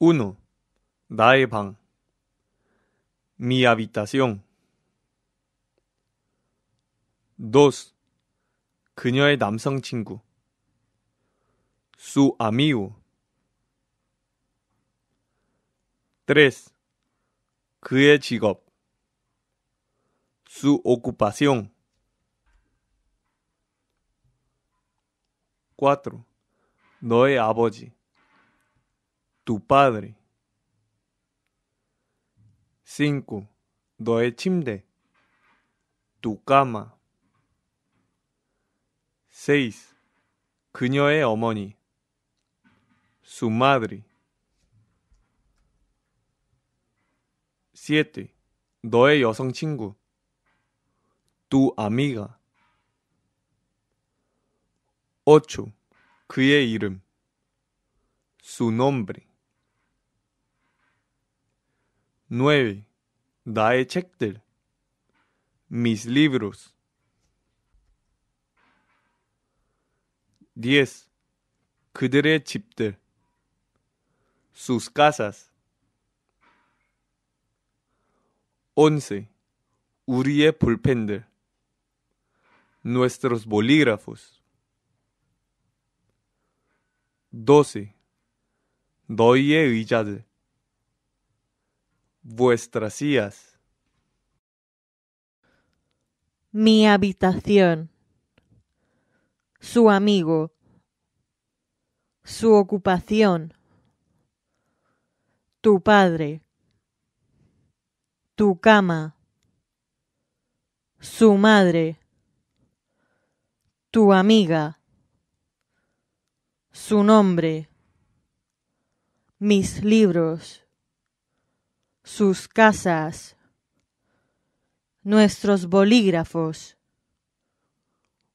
1. 나의 방. Mi habitación. 2. 그녀의 남성 친구. Su amigo. 3. 그의 직업. Su ocupación. 4. 너의 아버지. tu padre. 5. 너의 침대. tu cama. 6. 그녀의 어머니. su madre. 7. 너의 여성 친구. tu amiga. 8. 그의 이름. su nombre. 9. Dae Schechter. Mis libros. 10. 그들의 집들. Sus casas. 11. 우리의 볼펜들. Nuestros bolígrafos. 12. 너희의 의자들 vuestras sillas. Mi habitación. Su amigo. Su ocupación. Tu padre. Tu cama. Su madre. Tu amiga. Su nombre. Mis libros sus casas, nuestros bolígrafos,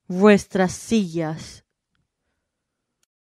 vuestras sillas,